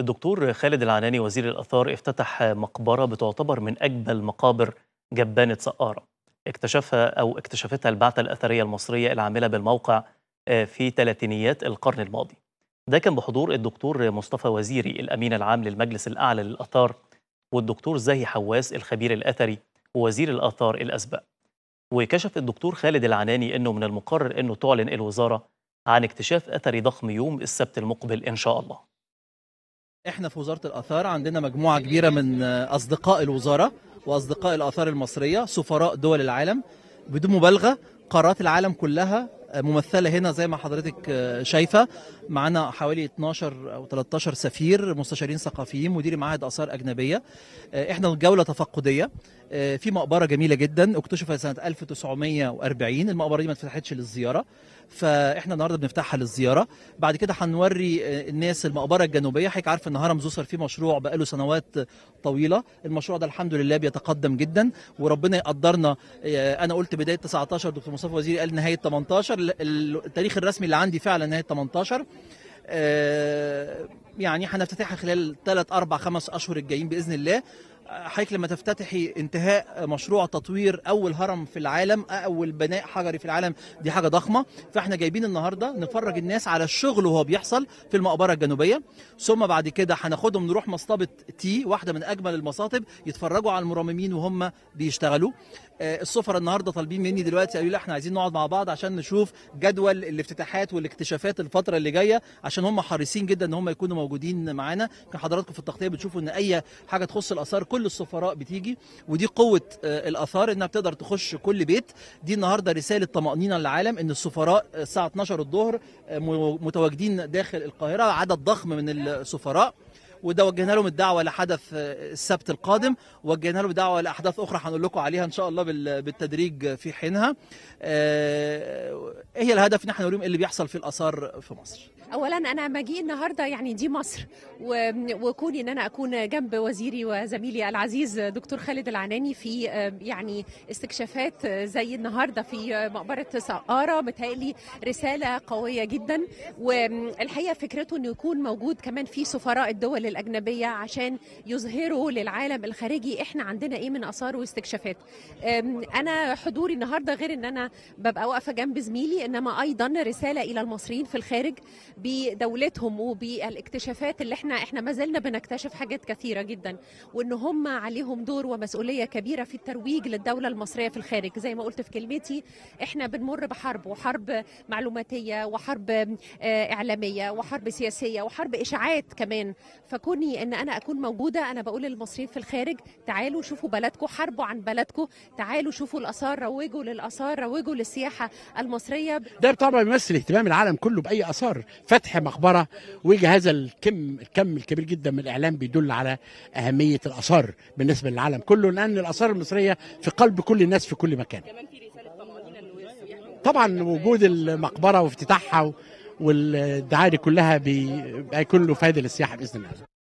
الدكتور خالد العناني وزير الآثار افتتح مقبرة بتعتبر من اجمل مقابر جبانة سقارة اكتشفها أو اكتشفتها البعثة الأثرية المصرية العاملة بالموقع آه، في ثلاثينيات القرن الماضي ده كان بحضور الدكتور مصطفى وزيري الأمين العام للمجلس الأعلى للآثار والدكتور زاهي حواس الخبير الأثري ووزير الآثار الأسبق وكشف الدكتور خالد العناني أنه من المقرر أنه تعلن الوزارة عن اكتشاف أثري ضخم يوم السبت المقبل إن شاء الله احنا في وزاره الاثار عندنا مجموعه كبيره من اصدقاء الوزاره واصدقاء الاثار المصريه سفراء دول العالم بدون مبالغه قارات العالم كلها ممثله هنا زي ما حضرتك شايفه معانا حوالي 12 او 13 سفير مستشارين ثقافيين مدير معاهد اثار اجنبيه احنا جوله تفقديه آه، في مقبره جميله جدا اكتشفت سنه 1940 المقبره دي ما اتفتحتش للزياره فاحنا النهارده بنفتحها للزياره بعد كده هنوري آه، الناس المقبره الجنوبيه حضرتك عارف ان هرم زوسر فيه مشروع بقاله سنوات طويله المشروع ده الحمد لله بيتقدم جدا وربنا يقدرنا آه، انا قلت بدايه 19 دكتور مصطفى وزيري قال نهايه 18 التاريخ الرسمي اللي عندي فعلا نهايه 18 يعني هنفتتحها خلال 3 4 5 اشهر الجايين باذن الله حضرتك لما تفتتحي انتهاء مشروع تطوير اول هرم في العالم اول بناء حجري في العالم دي حاجه ضخمه فاحنا جايبين النهارده نفرج الناس على الشغل وهو بيحصل في المقبره الجنوبيه ثم بعد كده هناخدهم نروح مصطبه تي واحده من اجمل المصاطب يتفرجوا على المرممين وهم بيشتغلوا آه، السفر النهارده طالبين مني دلوقتي قالوا لي احنا عايزين نقعد مع بعض عشان نشوف جدول الافتتاحات والاكتشافات الفتره اللي جايه عشان هم حريصين جدا ان هم يكونوا موجودين معانا كان حضراتكم في التغطيه بتشوفوا ان اي حاجه تخص الاثار كل كل السفراء بتيجي ودي قوه آه، الاثار انها بتقدر تخش كل بيت دي النهارده رساله طمانينه للعالم ان السفراء آه، الساعه 12 الظهر آه، متواجدين داخل القاهره عدد ضخم من السفراء وده وجهنا لهم الدعوه لحدث السبت القادم وجهنا لهم دعوه لاحداث اخرى هنقول لكم عليها ان شاء الله بالتدريج في حينها ايه الهدف ان احنا نوريهم إيه اللي بيحصل في الاثار في مصر اولا انا مجيء النهارده يعني دي مصر وكوني ان انا اكون جنب وزيري وزميلي العزيز دكتور خالد العناني في يعني استكشافات زي النهارده في مقبره سقاره متهيألي رساله قويه جدا والحقيقه فكرته انه يكون موجود كمان في سفراء الدول الاجنبيه عشان يظهروا للعالم الخارجي احنا عندنا ايه من اثار واستكشافات انا حضوري النهارده غير ان انا ببقى واقفه جنب زميلي انما ايضا رساله الى المصريين في الخارج بدولتهم وبالاكتشافات اللي احنا احنا ما زلنا بنكتشف حاجات كثيره جدا وان هم عليهم دور ومسؤوليه كبيره في الترويج للدوله المصريه في الخارج زي ما قلت في كلمتي احنا بنمر بحرب وحرب معلوماتيه وحرب آه، اعلاميه وحرب سياسيه وحرب اشاعات كمان فكوني ان انا اكون موجوده انا بقول للمصريين في الخارج تعالوا شوفوا بلدكم حربوا عن بلدكم تعالوا شوفوا الاثار روجوا للاثار روجوا للسياحه المصريه ده طبعا بيمثل اهتمام العالم كله باي اثار فتح مقبره ويجي هذا الكم الكم الكبير جدا من الاعلام بيدل على اهميه الاثار بالنسبه للعالم كله لان الاثار المصريه في قلب كل الناس في كل مكان طبعا وجود المقبره وافتتاحها والدعايه دي كلها بيكون له فائده للسياحه باذن الله